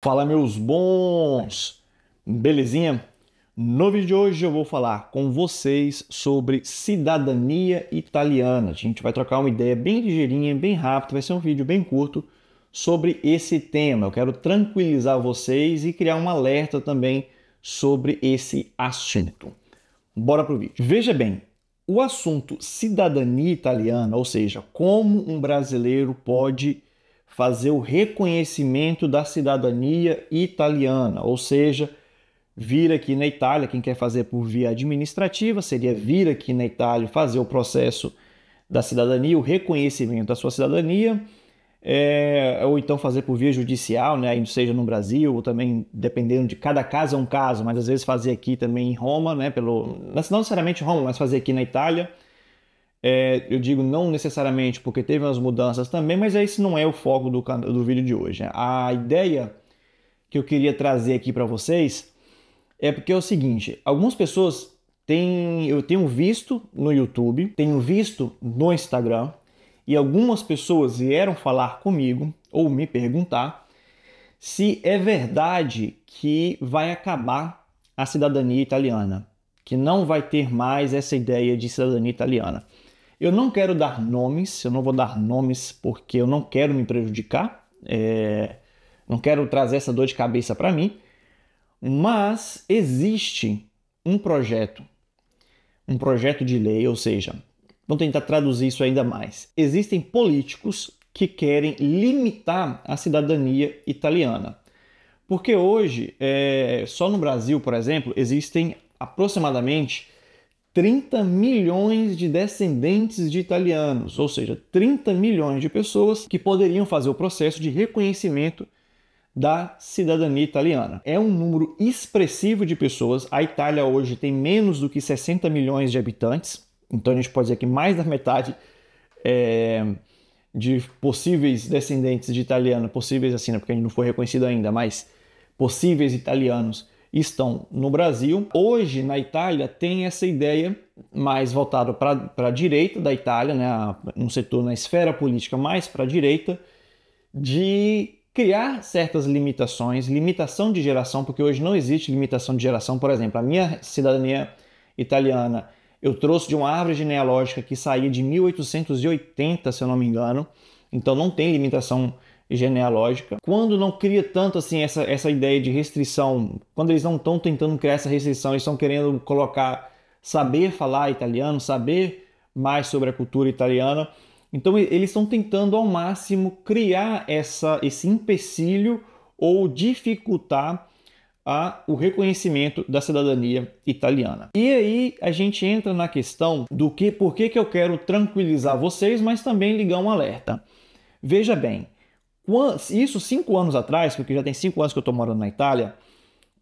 Fala meus bons! Belezinha? No vídeo de hoje eu vou falar com vocês sobre cidadania italiana. A gente vai trocar uma ideia bem ligeirinha, bem rápido, vai ser um vídeo bem curto sobre esse tema. Eu quero tranquilizar vocês e criar um alerta também sobre esse assunto. Bora pro vídeo. Veja bem, o assunto cidadania italiana, ou seja, como um brasileiro pode fazer o reconhecimento da cidadania italiana, ou seja, vir aqui na Itália, quem quer fazer por via administrativa, seria vir aqui na Itália fazer o processo da cidadania, o reconhecimento da sua cidadania, é, ou então fazer por via judicial, né, seja no Brasil, ou também dependendo de cada caso é um caso, mas às vezes fazer aqui também em Roma, né, pelo, não necessariamente Roma, mas fazer aqui na Itália, é, eu digo não necessariamente porque teve umas mudanças também, mas esse não é o foco do, do vídeo de hoje. Né? A ideia que eu queria trazer aqui para vocês é porque é o seguinte: algumas pessoas têm, eu tenho visto no YouTube, tenho visto no Instagram, e algumas pessoas vieram falar comigo ou me perguntar se é verdade que vai acabar a cidadania italiana, que não vai ter mais essa ideia de cidadania italiana. Eu não quero dar nomes, eu não vou dar nomes porque eu não quero me prejudicar, é, não quero trazer essa dor de cabeça para mim, mas existe um projeto, um projeto de lei, ou seja, vamos tentar traduzir isso ainda mais. Existem políticos que querem limitar a cidadania italiana. Porque hoje, é, só no Brasil, por exemplo, existem aproximadamente 30 milhões de descendentes de italianos, ou seja, 30 milhões de pessoas que poderiam fazer o processo de reconhecimento da cidadania italiana. É um número expressivo de pessoas. A Itália hoje tem menos do que 60 milhões de habitantes, então a gente pode dizer que mais da metade é, de possíveis descendentes de italiano, possíveis assim, né, porque não foi reconhecido ainda, mas possíveis italianos estão no Brasil. Hoje, na Itália, tem essa ideia mais voltada para a direita da Itália, né, um setor na esfera política mais para a direita, de criar certas limitações, limitação de geração, porque hoje não existe limitação de geração. Por exemplo, a minha cidadania italiana eu trouxe de uma árvore genealógica que saía de 1880, se eu não me engano, então não tem limitação genealógica, quando não cria tanto assim essa, essa ideia de restrição, quando eles não estão tentando criar essa restrição, eles estão querendo colocar saber falar italiano, saber mais sobre a cultura italiana. Então eles estão tentando ao máximo criar essa, esse empecilho ou dificultar a, o reconhecimento da cidadania italiana. E aí a gente entra na questão do que por que, que eu quero tranquilizar vocês, mas também ligar um alerta. Veja bem, isso cinco anos atrás, porque já tem cinco anos que eu estou morando na Itália,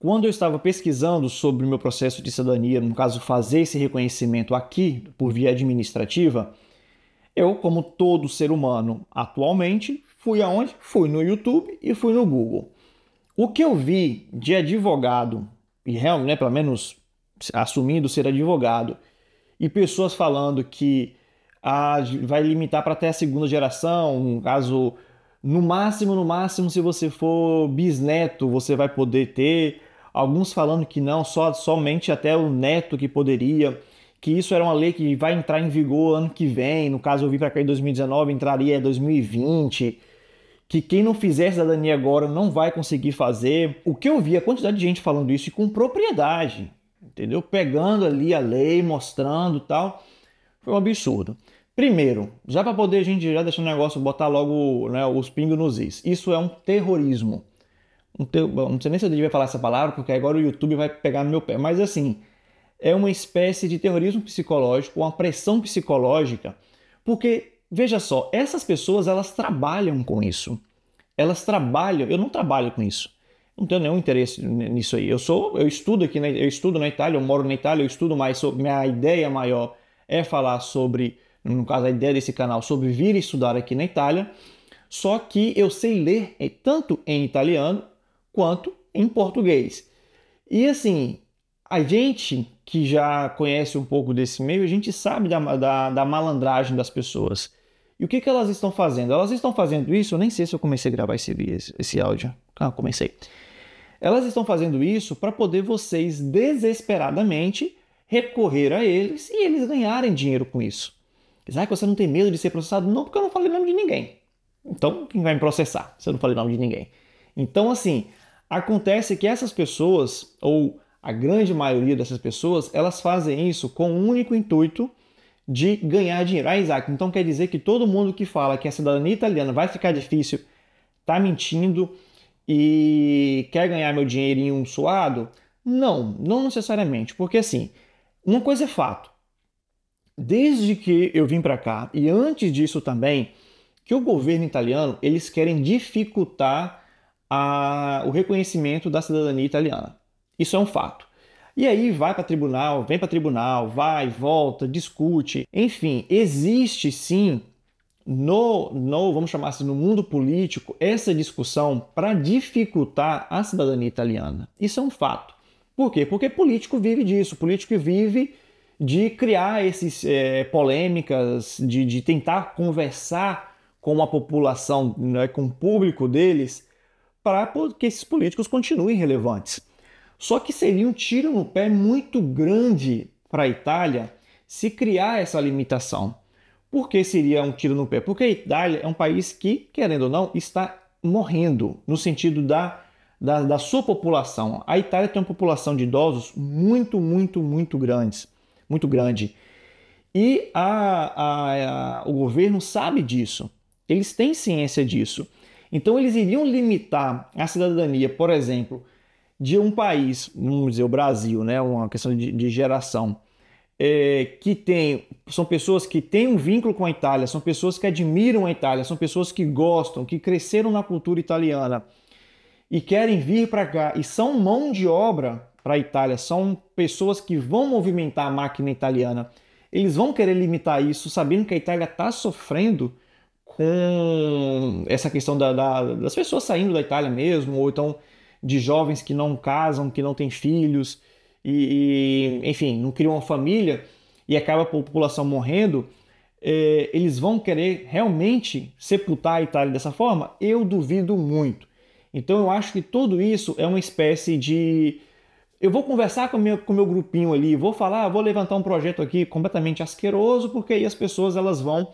quando eu estava pesquisando sobre o meu processo de cidadania, no caso, fazer esse reconhecimento aqui por via administrativa, eu, como todo ser humano atualmente, fui aonde? Fui no YouTube e fui no Google. O que eu vi de advogado, e realmente, né, pelo menos assumindo ser advogado, e pessoas falando que ah, vai limitar para até a segunda geração, um caso no máximo, no máximo, se você for bisneto, você vai poder ter. Alguns falando que não, só somente até o neto que poderia. Que isso era uma lei que vai entrar em vigor ano que vem. No caso, eu vim para cá em 2019, entraria em 2020 que quem não fizer cidadania agora não vai conseguir fazer. O que eu vi, a quantidade de gente falando isso e com propriedade, entendeu? Pegando ali a lei, mostrando tal, foi um absurdo. Primeiro, já para poder a gente já deixar o negócio, botar logo né, os pingos nos is. Isso é um terrorismo. Um te... Bom, não sei nem se eu devia falar essa palavra, porque agora o YouTube vai pegar no meu pé. Mas assim, é uma espécie de terrorismo psicológico, uma pressão psicológica, porque, veja só, essas pessoas elas trabalham com isso. Elas trabalham, eu não trabalho com isso. Não tenho nenhum interesse nisso aí. Eu sou, eu estudo aqui, eu estudo na Itália, eu moro na Itália, eu estudo mais minha ideia maior é falar sobre no caso a ideia desse canal, sobre vir estudar aqui na Itália, só que eu sei ler eh, tanto em italiano quanto em português. E assim, a gente que já conhece um pouco desse meio, a gente sabe da, da, da malandragem das pessoas. E o que, que elas estão fazendo? Elas estão fazendo isso, eu nem sei se eu comecei a gravar esse, esse áudio. Ah, comecei. Elas estão fazendo isso para poder vocês desesperadamente recorrer a eles e eles ganharem dinheiro com isso. Diz, ah, você não tem medo de ser processado? Não, porque eu não falei nome de ninguém. Então, quem vai me processar se eu não falei nome de ninguém? Então, assim, acontece que essas pessoas, ou a grande maioria dessas pessoas, elas fazem isso com o único intuito de ganhar dinheiro. Ah, Isaac, então quer dizer que todo mundo que fala que a cidadania italiana vai ficar difícil está mentindo e quer ganhar meu dinheiro em um suado? Não, não necessariamente, porque assim, uma coisa é fato desde que eu vim para cá e antes disso também, que o governo italiano eles querem dificultar a, o reconhecimento da cidadania italiana. Isso é um fato. E aí vai para tribunal, vem para tribunal, vai, volta, discute. Enfim, existe sim no, no vamos chamar assim, no mundo político, essa discussão para dificultar a cidadania italiana. Isso é um fato. Por quê? Porque político vive disso, político vive de criar essas é, eh, polêmicas, de, de tentar conversar com a população, né, com o público deles, para que esses políticos continuem relevantes. Só que seria um tiro no pé muito grande para a Itália se criar essa limitação. Por que seria um tiro no pé? Porque a Itália é um país que, querendo ou não, está morrendo no sentido da, da, da sua população. A Itália tem uma população de idosos muito, muito, muito grandes muito grande. E a, a, a, o governo sabe disso, eles têm ciência disso. Então, eles iriam limitar a cidadania, por exemplo, de um país, vamos dizer, o Brasil, né, uma questão de, de geração, é, que tem, são pessoas que têm um vínculo com a Itália, são pessoas que admiram a Itália, são pessoas que gostam, que cresceram na cultura italiana e querem vir para cá e são mão de obra para a Itália são pessoas que vão movimentar a máquina italiana. Eles vão querer limitar isso, sabendo que a Itália está sofrendo com essa questão da, da, das pessoas saindo da Itália mesmo, ou então de jovens que não casam, que não têm filhos, e, e enfim, não criam uma família e acaba a população morrendo. É, eles vão querer realmente sepultar a Itália dessa forma? Eu duvido muito. Então eu acho que tudo isso é uma espécie de eu vou conversar com, minha, com o meu grupinho ali, vou falar, vou levantar um projeto aqui completamente asqueroso, porque aí as pessoas elas vão.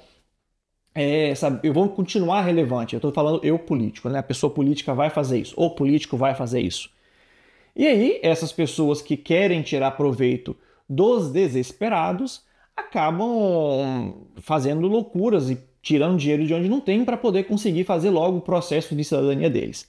É, sabe, eu vou continuar relevante. Eu estou falando eu político, né? A pessoa política vai fazer isso, ou político vai fazer isso. E aí, essas pessoas que querem tirar proveito dos desesperados acabam fazendo loucuras e tirando dinheiro de onde não tem para poder conseguir fazer logo o processo de cidadania deles.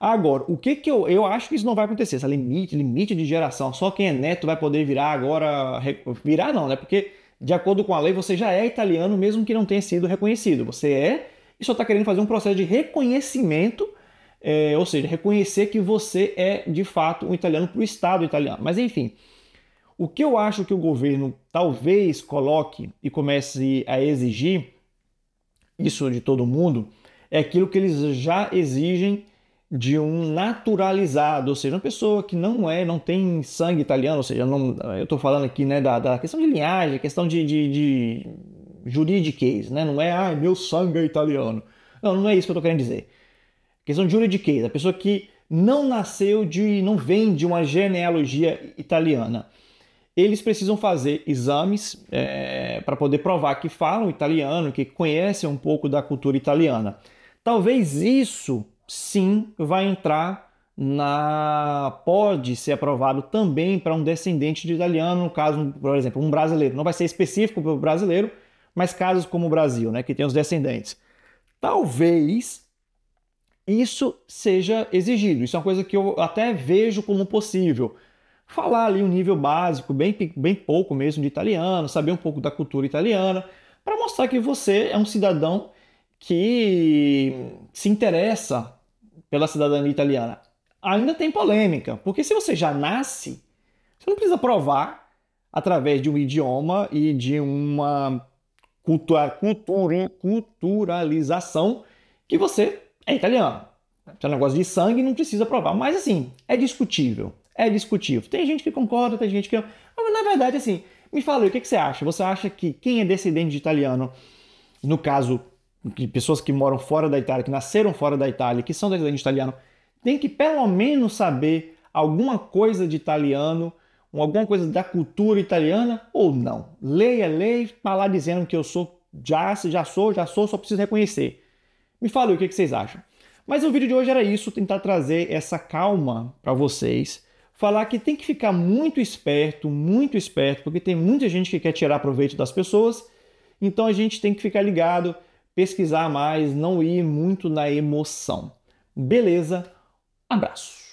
Agora, o que que eu, eu acho que isso não vai acontecer, essa limite, limite de geração, só quem é neto vai poder virar agora, virar não, né? Porque de acordo com a lei você já é italiano mesmo que não tenha sido reconhecido. Você é e só está querendo fazer um processo de reconhecimento, é, ou seja, reconhecer que você é de fato um italiano para o Estado italiano. Mas enfim, o que eu acho que o governo talvez coloque e comece a exigir isso de todo mundo é aquilo que eles já exigem de um naturalizado, ou seja, uma pessoa que não é, não tem sangue italiano, ou seja, não, eu estou falando aqui né, da, da, questão de linhagem, questão de, de, de juridiquês, né? não é ah, meu sangue é italiano. Não, não é isso que eu estou querendo dizer. questão de juridiquês, a pessoa que não nasceu de, não vem de uma genealogia italiana. Eles precisam fazer exames é, para poder provar que falam italiano, que conhecem um pouco da cultura italiana. Talvez isso sim vai entrar na pode ser aprovado também para um descendente de italiano, no caso, por exemplo, um brasileiro. Não vai ser específico para o brasileiro, mas casos como o Brasil, né, que tem os descendentes. Talvez isso seja exigido. Isso é uma coisa que eu até vejo como possível. Falar ali um nível básico, bem, bem pouco mesmo de italiano, saber um pouco da cultura italiana, para mostrar que você é um cidadão que se interessa pela cidadania italiana. Ainda tem polêmica, porque se você já nasce, você não precisa provar através de um idioma e de uma cultura, cultura, culturalização que você é italiano. Se é um negócio de sangue, não precisa provar. Mas assim, é discutível. É discutível. Tem gente que concorda, tem gente que Mas na verdade, assim, me fala aí, o que, que você acha? Você acha que quem é descendente de italiano, no caso que pessoas que moram fora da Itália, que nasceram fora da Itália, que são da italiano, tem que pelo menos saber alguma coisa de italiano, alguma coisa da cultura italiana ou não. Lei é lei, está lá dizendo que eu sou, já, já sou, já sou, só preciso reconhecer. Me fala aí, o que vocês acham. Mas o vídeo de hoje era isso, tentar trazer essa calma para vocês, falar que tem que ficar muito esperto, muito esperto, porque tem muita gente que quer tirar proveito das pessoas, então a gente tem que ficar ligado, pesquisar mais, não ir muito na emoção. Beleza? Abraço!